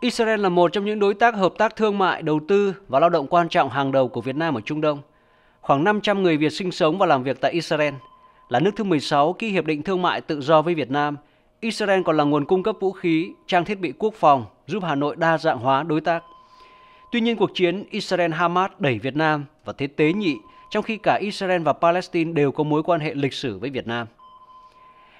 Israel là một trong những đối tác hợp tác thương mại, đầu tư và lao động quan trọng hàng đầu của Việt Nam ở Trung Đông. Khoảng 500 người Việt sinh sống và làm việc tại Israel. Là nước thứ 16 ký hiệp định thương mại tự do với Việt Nam, Israel còn là nguồn cung cấp vũ khí, trang thiết bị quốc phòng, giúp Hà Nội đa dạng hóa đối tác. Tuy nhiên, cuộc chiến Israel-Hamas đẩy Việt Nam và thế tế nhị, trong khi cả Israel và Palestine đều có mối quan hệ lịch sử với Việt Nam.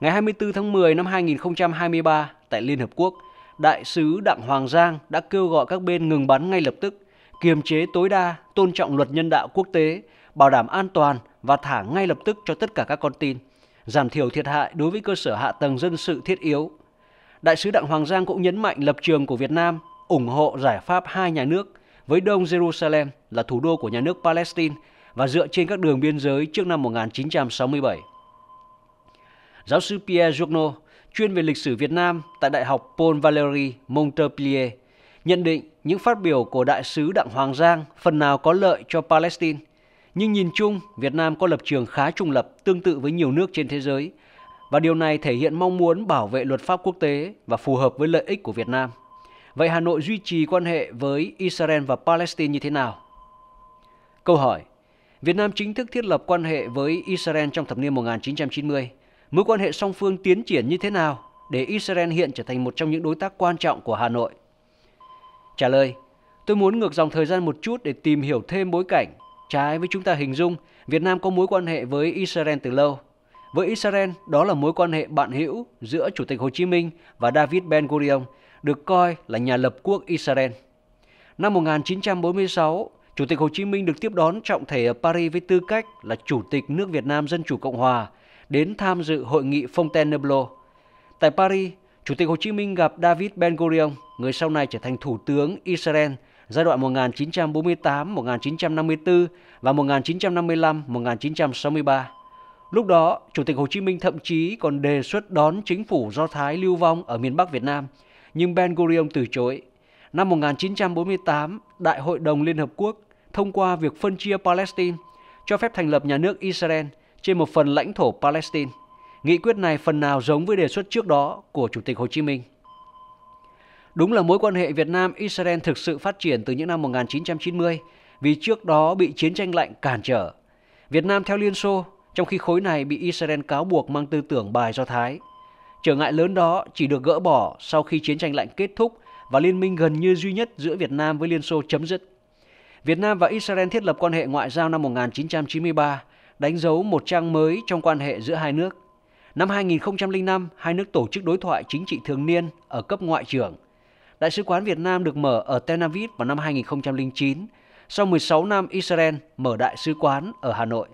Ngày 24 tháng 10 năm 2023, tại Liên Hợp Quốc – Đại sứ Đặng Hoàng Giang đã kêu gọi các bên ngừng bắn ngay lập tức, kiềm chế tối đa, tôn trọng luật nhân đạo quốc tế, bảo đảm an toàn và thả ngay lập tức cho tất cả các con tin, giảm thiểu thiệt hại đối với cơ sở hạ tầng dân sự thiết yếu. Đại sứ Đặng Hoàng Giang cũng nhấn mạnh lập trường của Việt Nam ủng hộ giải pháp hai nhà nước với Đông Jerusalem là thủ đô của nhà nước Palestine và dựa trên các đường biên giới trước năm 1967. Giáo sư Pierre Journeau, chuyên về lịch sử Việt Nam tại Đại học Paul Valéry Montpellier, nhận định những phát biểu của đại sứ Đặng Hoàng Giang phần nào có lợi cho Palestine. Nhưng nhìn chung, Việt Nam có lập trường khá trung lập tương tự với nhiều nước trên thế giới và điều này thể hiện mong muốn bảo vệ luật pháp quốc tế và phù hợp với lợi ích của Việt Nam. Vậy Hà Nội duy trì quan hệ với Israel và Palestine như thế nào? Câu hỏi Việt Nam chính thức thiết lập quan hệ với Israel trong thập niên 1990 mối quan hệ song phương tiến triển như thế nào để Israel hiện trở thành một trong những đối tác quan trọng của Hà Nội? Trả lời, tôi muốn ngược dòng thời gian một chút để tìm hiểu thêm bối cảnh. Trái với chúng ta hình dung, Việt Nam có mối quan hệ với Israel từ lâu. Với Israel, đó là mối quan hệ bạn hữu giữa Chủ tịch Hồ Chí Minh và David Ben Gurion, được coi là nhà lập quốc Israel. Năm 1946, Chủ tịch Hồ Chí Minh được tiếp đón trọng thể ở Paris với tư cách là Chủ tịch nước Việt Nam Dân Chủ Cộng Hòa đến tham dự hội nghị Fontainebleau. Tại Paris, Chủ tịch Hồ Chí Minh gặp David Ben-Gurion, người sau này trở thành Thủ tướng Israel giai đoạn 1948-1954 và 1955-1963. Lúc đó, Chủ tịch Hồ Chí Minh thậm chí còn đề xuất đón chính phủ Do Thái lưu vong ở miền Bắc Việt Nam, nhưng Ben Gurion từ chối. Năm 1948, Đại hội đồng Liên Hợp Quốc thông qua việc phân chia Palestine, cho phép thành lập nhà nước Israel – trên một phần lãnh thổ Palestine. Nghị quyết này phần nào giống với đề xuất trước đó của Chủ tịch Hồ Chí Minh. Đúng là mối quan hệ Việt Nam-Israel thực sự phát triển từ những năm 1990 vì trước đó bị chiến tranh lạnh cản trở. Việt Nam theo Liên Xô, trong khi khối này bị Israel cáo buộc mang tư tưởng bài Do Thái. Trở ngại lớn đó chỉ được gỡ bỏ sau khi chiến tranh lạnh kết thúc và liên minh gần như duy nhất giữa Việt Nam với Liên Xô chấm dứt. Việt Nam và Israel thiết lập quan hệ ngoại giao năm 1993 đánh dấu một trang mới trong quan hệ giữa hai nước. Năm 2005, hai nước tổ chức đối thoại chính trị thường niên ở cấp ngoại trưởng. Đại sứ quán Việt Nam được mở ở Tel Aviv vào năm 2009, sau 16 năm Israel mở đại sứ quán ở Hà Nội.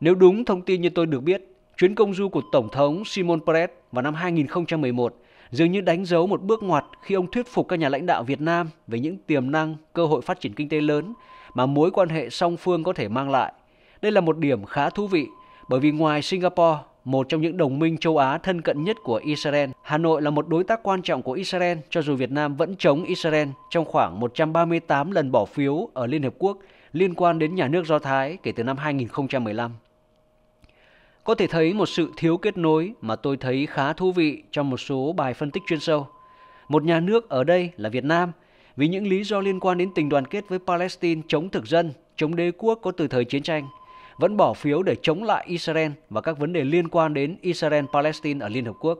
Nếu đúng thông tin như tôi được biết, chuyến công du của Tổng thống Simon Peres vào năm 2011 dường như đánh dấu một bước ngoặt khi ông thuyết phục các nhà lãnh đạo Việt Nam về những tiềm năng, cơ hội phát triển kinh tế lớn mà mối quan hệ song phương có thể mang lại – đây là một điểm khá thú vị bởi vì ngoài Singapore, một trong những đồng minh châu Á thân cận nhất của Israel, Hà Nội là một đối tác quan trọng của Israel cho dù Việt Nam vẫn chống Israel trong khoảng 138 lần bỏ phiếu ở Liên hợp Quốc liên quan đến nhà nước Do Thái kể từ năm 2015. Có thể thấy một sự thiếu kết nối mà tôi thấy khá thú vị trong một số bài phân tích chuyên sâu. Một nhà nước ở đây là Việt Nam vì những lý do liên quan đến tình đoàn kết với Palestine chống thực dân, chống đế quốc có từ thời chiến tranh – vẫn bỏ phiếu để chống lại Israel và các vấn đề liên quan đến Israel-Palestine ở Liên Hợp Quốc.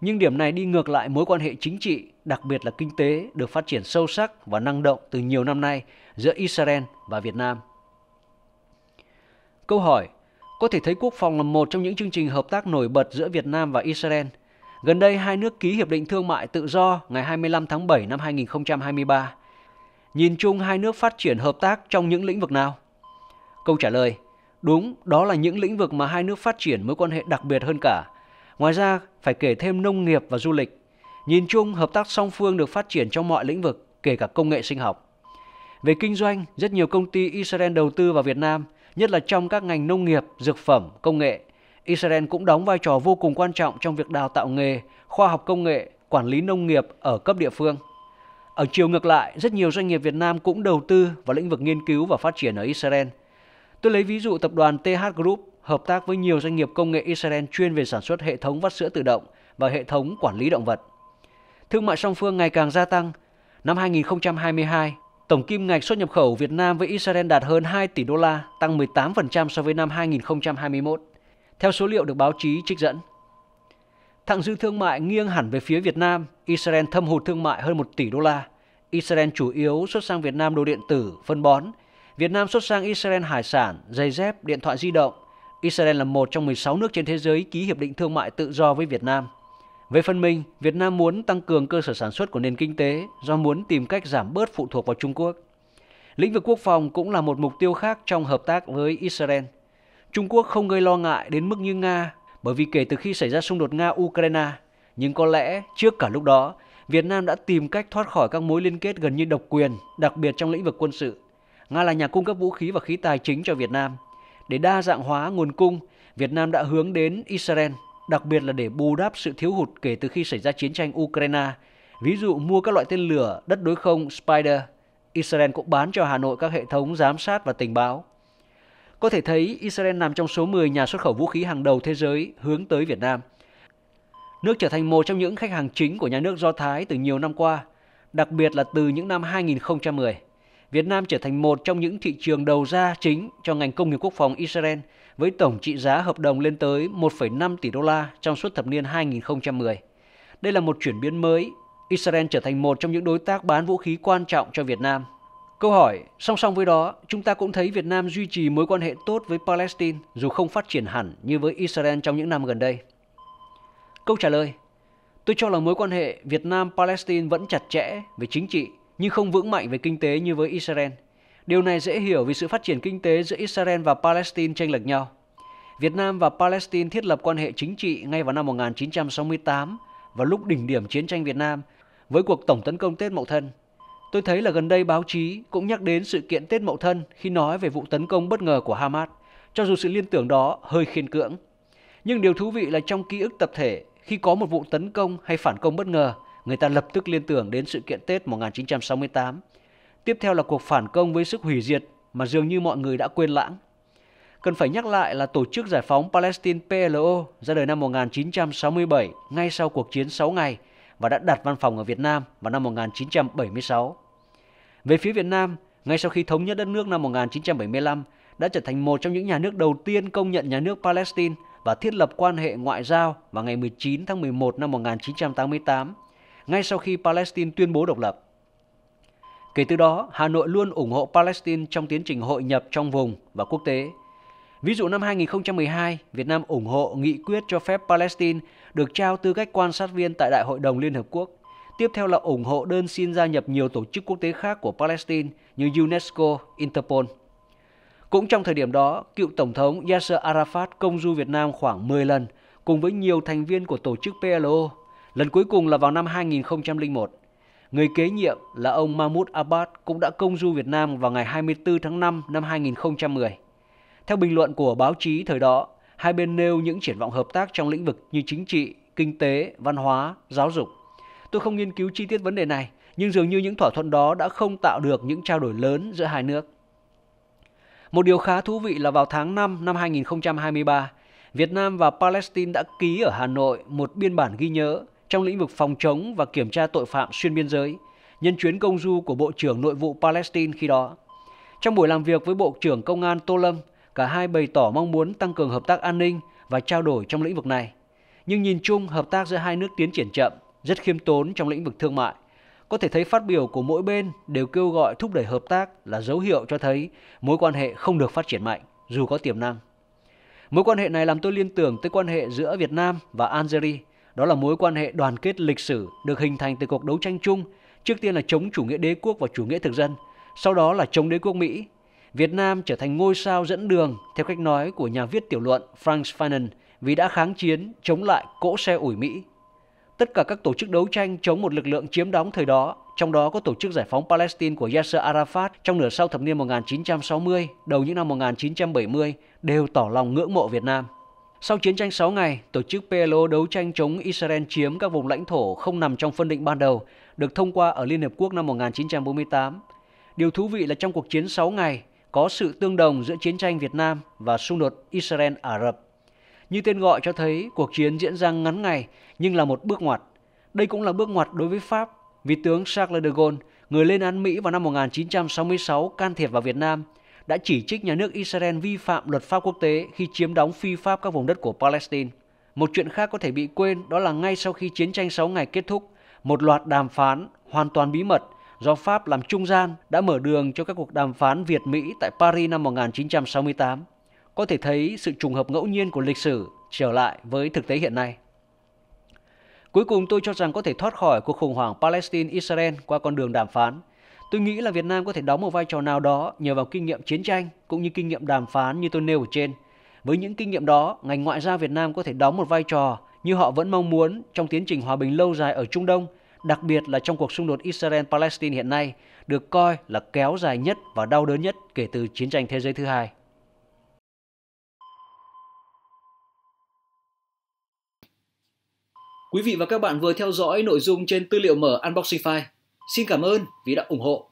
Nhưng điểm này đi ngược lại mối quan hệ chính trị, đặc biệt là kinh tế được phát triển sâu sắc và năng động từ nhiều năm nay giữa Israel và Việt Nam. Câu hỏi, có thể thấy quốc phòng là một trong những chương trình hợp tác nổi bật giữa Việt Nam và Israel. Gần đây hai nước ký hiệp định thương mại tự do ngày 25 tháng 7 năm 2023. Nhìn chung hai nước phát triển hợp tác trong những lĩnh vực nào? Câu trả lời Đúng, đó là những lĩnh vực mà hai nước phát triển mối quan hệ đặc biệt hơn cả. Ngoài ra, phải kể thêm nông nghiệp và du lịch. Nhìn chung, hợp tác song phương được phát triển trong mọi lĩnh vực, kể cả công nghệ sinh học. Về kinh doanh, rất nhiều công ty Israel đầu tư vào Việt Nam, nhất là trong các ngành nông nghiệp, dược phẩm, công nghệ. Israel cũng đóng vai trò vô cùng quan trọng trong việc đào tạo nghề, khoa học công nghệ, quản lý nông nghiệp ở cấp địa phương. Ở chiều ngược lại, rất nhiều doanh nghiệp Việt Nam cũng đầu tư vào lĩnh vực nghiên cứu và phát triển ở Israel – Tôi lấy ví dụ tập đoàn TH Group hợp tác với nhiều doanh nghiệp công nghệ Israel chuyên về sản xuất hệ thống vắt sữa tự động và hệ thống quản lý động vật. Thương mại song phương ngày càng gia tăng. Năm 2022, tổng kim ngạch xuất nhập khẩu Việt Nam với Israel đạt hơn 2 tỷ đô la, tăng 18% so với năm 2021, theo số liệu được báo chí trích dẫn. Thặng dư thương mại nghiêng hẳn về phía Việt Nam, Israel thâm hụt thương mại hơn 1 tỷ đô la. Israel chủ yếu xuất sang Việt Nam đồ điện tử, phân bón, Việt Nam xuất sang Israel hải sản, giày dép, điện thoại di động. Israel là một trong 16 nước trên thế giới ký hiệp định thương mại tự do với Việt Nam. Về phần mình, Việt Nam muốn tăng cường cơ sở sản xuất của nền kinh tế do muốn tìm cách giảm bớt phụ thuộc vào Trung Quốc. Lĩnh vực quốc phòng cũng là một mục tiêu khác trong hợp tác với Israel. Trung Quốc không gây lo ngại đến mức như Nga bởi vì kể từ khi xảy ra xung đột Nga-Ukraine, nhưng có lẽ trước cả lúc đó, Việt Nam đã tìm cách thoát khỏi các mối liên kết gần như độc quyền, đặc biệt trong lĩnh vực quân sự. Nga là nhà cung cấp vũ khí và khí tài chính cho Việt Nam. Để đa dạng hóa nguồn cung, Việt Nam đã hướng đến Israel, đặc biệt là để bù đắp sự thiếu hụt kể từ khi xảy ra chiến tranh Ukraine. Ví dụ mua các loại tên lửa đất đối không Spider, Israel cũng bán cho Hà Nội các hệ thống giám sát và tình báo. Có thể thấy Israel nằm trong số 10 nhà xuất khẩu vũ khí hàng đầu thế giới hướng tới Việt Nam. Nước trở thành một trong những khách hàng chính của nhà nước Do Thái từ nhiều năm qua, đặc biệt là từ những năm 2010. Việt Nam trở thành một trong những thị trường đầu ra chính cho ngành công nghiệp quốc phòng Israel với tổng trị giá hợp đồng lên tới 1,5 tỷ đô la trong suốt thập niên 2010. Đây là một chuyển biến mới. Israel trở thành một trong những đối tác bán vũ khí quan trọng cho Việt Nam. Câu hỏi, song song với đó, chúng ta cũng thấy Việt Nam duy trì mối quan hệ tốt với Palestine dù không phát triển hẳn như với Israel trong những năm gần đây. Câu trả lời, tôi cho là mối quan hệ Việt Nam-Palestine vẫn chặt chẽ về chính trị, nhưng không vững mạnh về kinh tế như với Israel. Điều này dễ hiểu vì sự phát triển kinh tế giữa Israel và Palestine chênh lệch nhau. Việt Nam và Palestine thiết lập quan hệ chính trị ngay vào năm 1968 và lúc đỉnh điểm chiến tranh Việt Nam với cuộc tổng tấn công Tết Mậu Thân. Tôi thấy là gần đây báo chí cũng nhắc đến sự kiện Tết Mậu Thân khi nói về vụ tấn công bất ngờ của Hamas, cho dù sự liên tưởng đó hơi khiên cưỡng. Nhưng điều thú vị là trong ký ức tập thể, khi có một vụ tấn công hay phản công bất ngờ, người ta lập tức liên tưởng đến sự kiện Tết 1968. Tiếp theo là cuộc phản công với sức hủy diệt mà dường như mọi người đã quên lãng. Cần phải nhắc lại là Tổ chức Giải phóng Palestine PLO ra đời năm 1967 ngay sau cuộc chiến 6 ngày và đã đặt văn phòng ở Việt Nam vào năm 1976. Về phía Việt Nam, ngay sau khi thống nhất đất nước năm 1975, đã trở thành một trong những nhà nước đầu tiên công nhận nhà nước Palestine và thiết lập quan hệ ngoại giao vào ngày 19 tháng 11 năm 1988 ngay sau khi Palestine tuyên bố độc lập. Kể từ đó, Hà Nội luôn ủng hộ Palestine trong tiến trình hội nhập trong vùng và quốc tế. Ví dụ năm 2012, Việt Nam ủng hộ nghị quyết cho phép Palestine được trao tư cách quan sát viên tại Đại hội đồng Liên Hợp Quốc. Tiếp theo là ủng hộ đơn xin gia nhập nhiều tổ chức quốc tế khác của Palestine như UNESCO, Interpol. Cũng trong thời điểm đó, cựu Tổng thống Yasser Arafat công du Việt Nam khoảng 10 lần cùng với nhiều thành viên của tổ chức PLO Lần cuối cùng là vào năm 2001. Người kế nhiệm là ông Mahmoud Abbas cũng đã công du Việt Nam vào ngày 24 tháng 5 năm 2010. Theo bình luận của báo chí thời đó, hai bên nêu những triển vọng hợp tác trong lĩnh vực như chính trị, kinh tế, văn hóa, giáo dục. Tôi không nghiên cứu chi tiết vấn đề này, nhưng dường như những thỏa thuận đó đã không tạo được những trao đổi lớn giữa hai nước. Một điều khá thú vị là vào tháng 5 năm 2023, Việt Nam và Palestine đã ký ở Hà Nội một biên bản ghi nhớ trong lĩnh vực phòng chống và kiểm tra tội phạm xuyên biên giới, nhân chuyến công du của Bộ trưởng Nội vụ Palestine khi đó. Trong buổi làm việc với Bộ trưởng Công an Tô Lâm, cả hai bày tỏ mong muốn tăng cường hợp tác an ninh và trao đổi trong lĩnh vực này. Nhưng nhìn chung, hợp tác giữa hai nước tiến triển chậm, rất khiêm tốn trong lĩnh vực thương mại. Có thể thấy phát biểu của mỗi bên đều kêu gọi thúc đẩy hợp tác là dấu hiệu cho thấy mối quan hệ không được phát triển mạnh, dù có tiềm năng. Mối quan hệ này làm tôi liên tưởng tới quan hệ giữa Việt Nam và Algeria. Đó là mối quan hệ đoàn kết lịch sử được hình thành từ cuộc đấu tranh chung, trước tiên là chống chủ nghĩa đế quốc và chủ nghĩa thực dân, sau đó là chống đế quốc Mỹ. Việt Nam trở thành ngôi sao dẫn đường theo cách nói của nhà viết tiểu luận Frank Fanon vì đã kháng chiến chống lại cỗ xe ủi Mỹ. Tất cả các tổ chức đấu tranh chống một lực lượng chiếm đóng thời đó, trong đó có tổ chức giải phóng Palestine của Yasser Arafat trong nửa sau thập niên 1960, đầu những năm 1970 đều tỏ lòng ngưỡng mộ Việt Nam. Sau chiến tranh 6 ngày, tổ chức PLO đấu tranh chống Israel chiếm các vùng lãnh thổ không nằm trong phân định ban đầu, được thông qua ở Liên hiệp Quốc năm 1948. Điều thú vị là trong cuộc chiến 6 ngày, có sự tương đồng giữa chiến tranh Việt Nam và xung đột Israel-Ả Rập. Như tên gọi cho thấy, cuộc chiến diễn ra ngắn ngày nhưng là một bước ngoặt. Đây cũng là bước ngoặt đối với Pháp, vì tướng Charles de Gaulle, người lên án Mỹ vào năm 1966 can thiệp vào Việt Nam – đã chỉ trích nhà nước Israel vi phạm luật pháp quốc tế khi chiếm đóng phi pháp các vùng đất của Palestine. Một chuyện khác có thể bị quên đó là ngay sau khi chiến tranh 6 ngày kết thúc, một loạt đàm phán hoàn toàn bí mật do Pháp làm trung gian đã mở đường cho các cuộc đàm phán Việt-Mỹ tại Paris năm 1968. Có thể thấy sự trùng hợp ngẫu nhiên của lịch sử trở lại với thực tế hiện nay. Cuối cùng tôi cho rằng có thể thoát khỏi cuộc khủng hoảng Palestine-Israel qua con đường đàm phán. Tôi nghĩ là Việt Nam có thể đóng một vai trò nào đó nhờ vào kinh nghiệm chiến tranh cũng như kinh nghiệm đàm phán như tôi nêu ở trên. Với những kinh nghiệm đó, ngành ngoại giao Việt Nam có thể đóng một vai trò như họ vẫn mong muốn trong tiến trình hòa bình lâu dài ở Trung Đông, đặc biệt là trong cuộc xung đột Israel-Palestine hiện nay, được coi là kéo dài nhất và đau đớn nhất kể từ chiến tranh thế giới thứ hai. Quý vị và các bạn vừa theo dõi nội dung trên tư liệu mở Unboxing File Xin cảm ơn vì đã ủng hộ